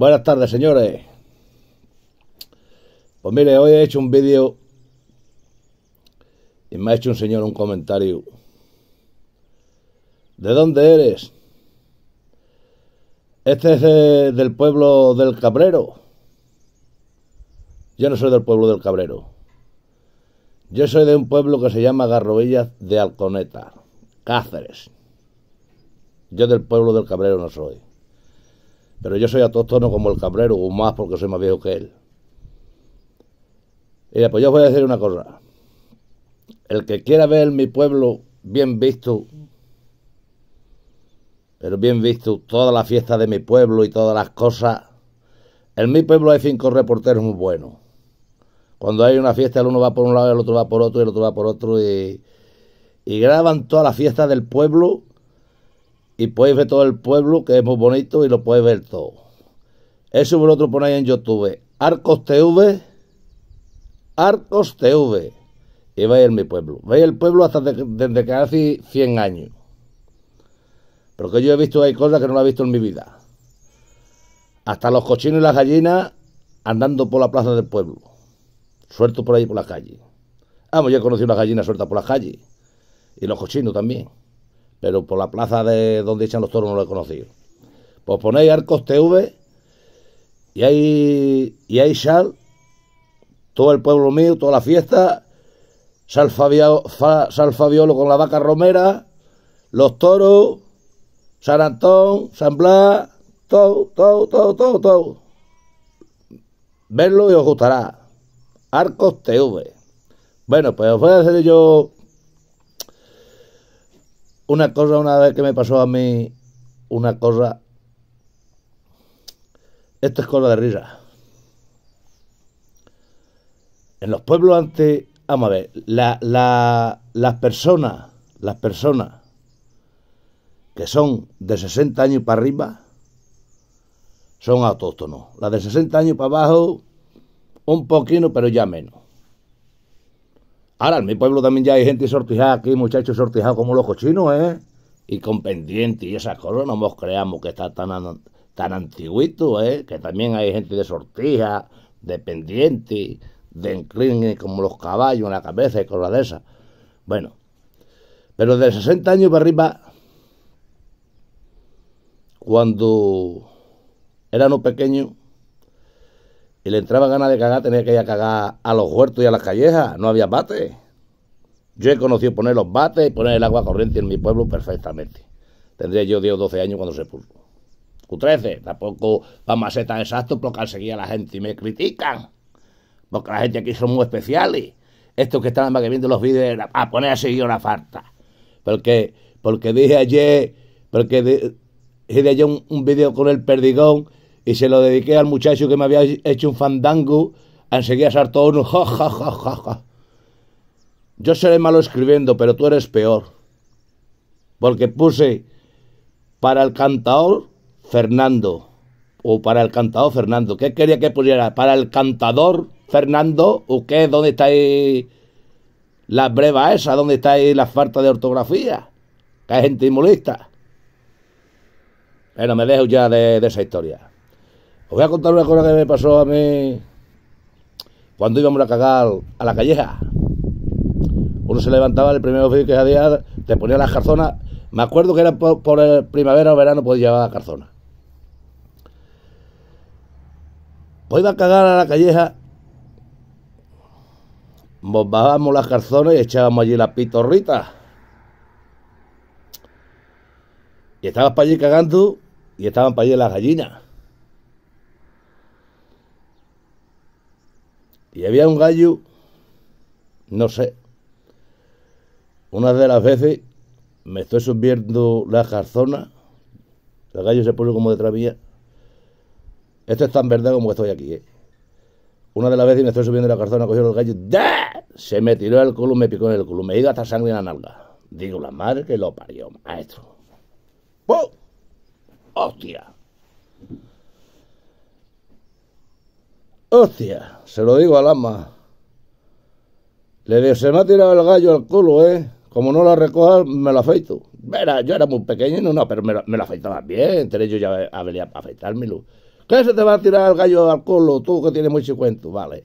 Buenas tardes, señores. Pues mire, hoy he hecho un vídeo y me ha hecho un señor un comentario. ¿De dónde eres? Este es eh, del pueblo del Cabrero. Yo no soy del pueblo del Cabrero. Yo soy de un pueblo que se llama Garrovillas de Alconeta, Cáceres. Yo del pueblo del Cabrero no soy. Pero yo soy autóctono como el cabrero o más porque soy más viejo que él. y pues yo voy a decir una cosa. El que quiera ver mi pueblo bien visto, pero bien visto, toda la fiesta de mi pueblo y todas las cosas. En mi pueblo hay cinco reporteros muy buenos. Cuando hay una fiesta, el uno va por un lado, el otro va por otro, y el otro va por otro, y, y graban toda la fiesta del pueblo y podéis ver todo el pueblo, que es muy bonito y lo podéis ver todo. Eso vosotros ponéis en YouTube, Arcos TV, Arcos TV, y vais en mi pueblo. Veis el pueblo hasta desde desde hace 100 años. Porque yo he visto hay cosas que no he visto en mi vida. Hasta los cochinos y las gallinas andando por la plaza del pueblo. Suelto por ahí por la calle. Vamos, yo he conocido las gallinas sueltas por la calle. Y los cochinos también pero por la plaza de donde echan los toros no lo he conocido. Pues ponéis Arcos TV y ahí, y ahí sal todo el pueblo mío, toda la fiesta, sal, Fabiolo con la vaca romera, los toros, San Antón, San Blas, todo, todo, todo, todo, todo. Verlo y os gustará. Arcos TV. Bueno, pues os voy a hacer yo una cosa, una vez que me pasó a mí, una cosa. Esto es cosa de risa. En los pueblos antes, vamos a ver, las personas, las personas que son de 60 años para arriba, son autóctonos. Las de 60 años para abajo, un poquito, pero ya menos. Ahora, en mi pueblo también ya hay gente sortijada aquí, muchachos sortijados como los cochinos, ¿eh? Y con pendientes y esas cosas, no nos creamos que está tan, tan antiguito, ¿eh? Que también hay gente de sortija, de pendiente, de encline como los caballos en la cabeza y cosas de esas. Bueno, pero de 60 años para arriba, cuando era no pequeño, si le entraba ganas de cagar, tenía que ir a cagar a los huertos y a las callejas. No había bates. Yo he conocido poner los bates y poner el agua corriente en mi pueblo perfectamente. Tendría yo 10 o 12 años cuando se puso. u 13 tampoco vamos a ser tan exactos porque al seguir a la gente y me critican. Porque la gente aquí son muy especiales. Estos que están que viendo los vídeos a poner a seguir una falta. Porque, porque dije ayer, porque de, ayer un, video vídeo con el perdigón y se lo dediqué al muchacho que me había hecho un fandango, enseguida saltó uno, ja, Yo seré malo escribiendo, pero tú eres peor. Porque puse para el cantador Fernando, o para el cantador Fernando, ¿qué quería que pusiera? ¿Para el cantador Fernando? ¿O qué? ¿Dónde está ahí la breva esa? ¿Dónde está ahí la falta de ortografía? Que hay gente molesta. Bueno, me dejo ya de esa historia. Os voy a contar una cosa que me pasó a mí cuando íbamos a cagar a la calleja. Uno se levantaba el primer día que había, te ponía las carzonas. Me acuerdo que era por, el primavera o verano, podía llevar la carzona. Pues iba a cagar a la calleja, Bombábamos las carzonas y echábamos allí las pitorritas. Y estabas para allí cagando y estaban para allí las gallinas. Y había un gallo, no sé. Una de las veces me estoy subiendo la garzona el gallo se puso como detrás mía. Esto es tan verdad como estoy aquí, ¿eh? Una de las veces me estoy subiendo la garzona, cogió el gallo, ¡da! Se me tiró el culo, me picó en el culo, me iba hasta sangre en la nalga. Digo, la madre que lo parió, maestro. ¡Oh! ¡Hostia! Hostia, se lo digo al ama. Le se me ha tirado el gallo al culo, ¿eh? Como no la recojas, me lo afeito. Mira, yo era muy pequeño, no, pero me la, afeitaba bien. entre yo ya habría para luz. ¿Qué se te va a tirar el gallo al culo, tú que tienes mucho cuento? Vale.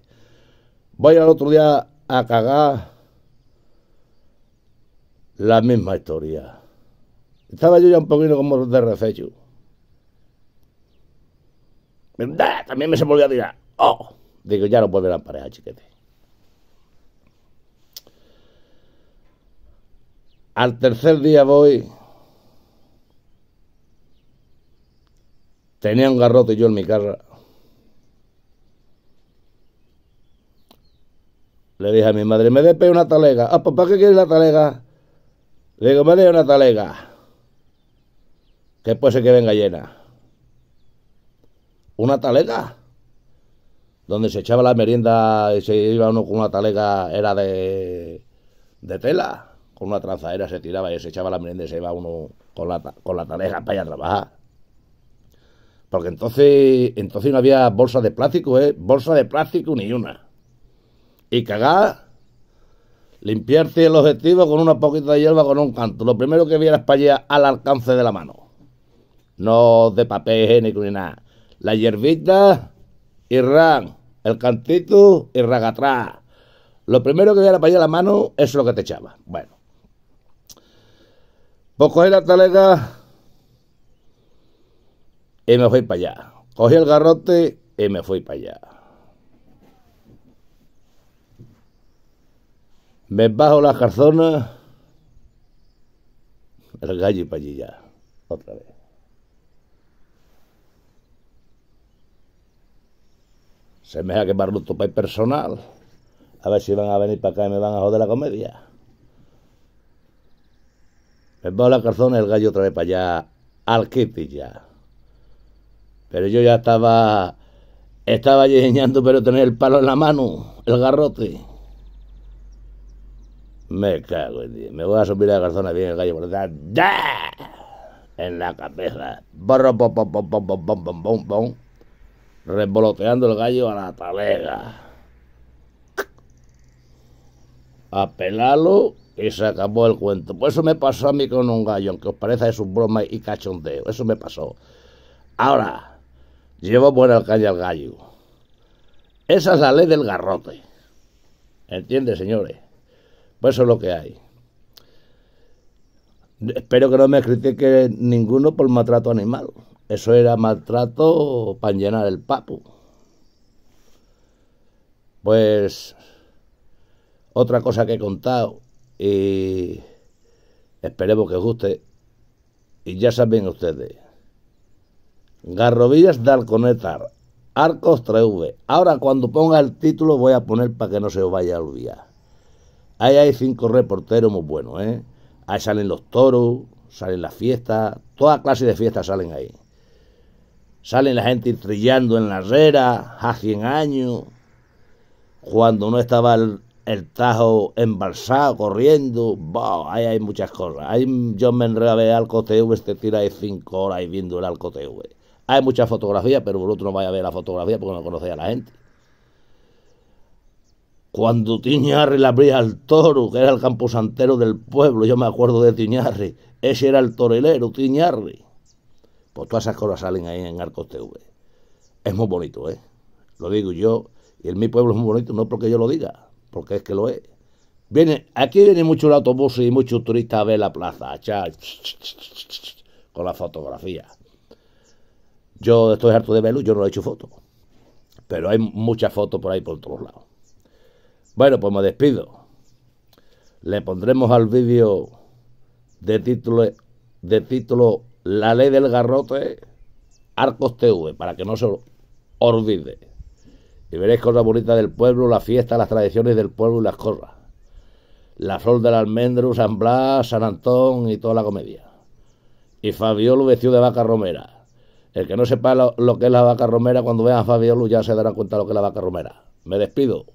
Voy al otro día a cagar la misma historia. Estaba yo ya un poquito como de refecho También me se volvió a tirar. Oh, digo, ya no volverán pareja, chiquete. Al tercer día voy. Tenía un garrote yo en mi carro. Le dije a mi madre, me dé una talega. Ah, papá, ¿qué quieres la talega? Le digo, me dé una talega. Que puede ser que venga llena. ¿Una talega? donde se echaba la merienda y se iba uno con una talega, era de, de tela, con una tranzadera se tiraba y se echaba la merienda y se iba uno con la, con talega para ir a trabajar. Porque entonces, entonces no había bolsa de plástico, ¿eh? Bolsa de plástico ni una. Y cagar, limpiarte el objetivo con una poquita de hierba, con un canto. Lo primero que vieras para allá al alcance de la mano. No de papel higiénico ni nada. La hierbita Irán, el cantito y Lo primero que veía para allá la mano es lo que te echaba. Bueno. Pues cogí la talega y me fui para allá. Cogí el garrote y me fui para allá. Me bajo la carzona, el gallo y para allí otra vez. Se me ha quemado tu país personal. A ver si van a venir para acá y me van a joder la comedia. Me va la y el gallo otra vez para allá, al Kitty ya. Pero yo ya estaba. Estaba diseñando... pero tener el palo en la mano, el garrote. Me cago en Dios. Me voy a subir a la calzona bien el gallo por detrás. En la cabeza. Borro, bom, bom, bom, bom. Revoloteando el gallo a la talega. A pelarlo y se acabó el cuento. Pues eso me pasó a mí con un gallo, aunque os parezca es un broma y cachondeo. Eso me pasó. Ahora, llevo buena calle al gallo. Esa es la ley del garrote. ¿Entiendes, señores? Pues eso es lo que hay. Espero que no me critique ninguno por maltrato animal. Eso era maltrato para llenar el papu. Pues otra cosa que he contado y esperemos que os guste. Y ya saben ustedes. Garrovillas de Alconetar, Arcos 3V. Ahora cuando ponga el título voy a poner para que no se os vaya a olvidar. Ahí hay cinco reporteros muy buenos, ¿eh? Ahí salen los toros, salen las fiestas, toda clase de fiestas salen ahí. Salen la gente trillando en la herrera, a 100 años, cuando no estaba el, tajo embalsado, corriendo. va ahí hay muchas cosas. Ahí yo me ver al TV... este tira de 5 horas y viendo el TV... Hay muchas fotografías, pero vosotros no vais a ver la fotografía porque no conocéis a la gente cuando Tiñarri la abría al toro, que era el camposantero del pueblo, yo me acuerdo de Tiñarri, ese era el torelero, Tiñarri. Pues todas esas cosas salen ahí en Arcos TV. Es muy bonito, ¿eh? Lo digo yo. Y en mi pueblo es muy bonito, no porque yo lo diga, porque es que lo es. Viene, aquí viene mucho autobuses y muchos turistas a ver la plaza, a echar con la fotografía. Yo estoy harto de verlo, yo no he hecho fotos. Pero hay muchas fotos por ahí por todos lados. Bueno, pues me despido. Le pondremos al vídeo de título, de título la ley del garrote, Arcos TV, para que no se olvide. Y veréis cosas bonitas del pueblo, la fiesta, las tradiciones del pueblo y las cosas. La flor del almendro, San Blas, San Antón y toda la comedia. Y Fabiolo vestido de vaca romera. El que no sepa lo, que es la vaca romera, cuando vea a Fabiolo ya se dará cuenta lo que es la vaca romera. Me despido.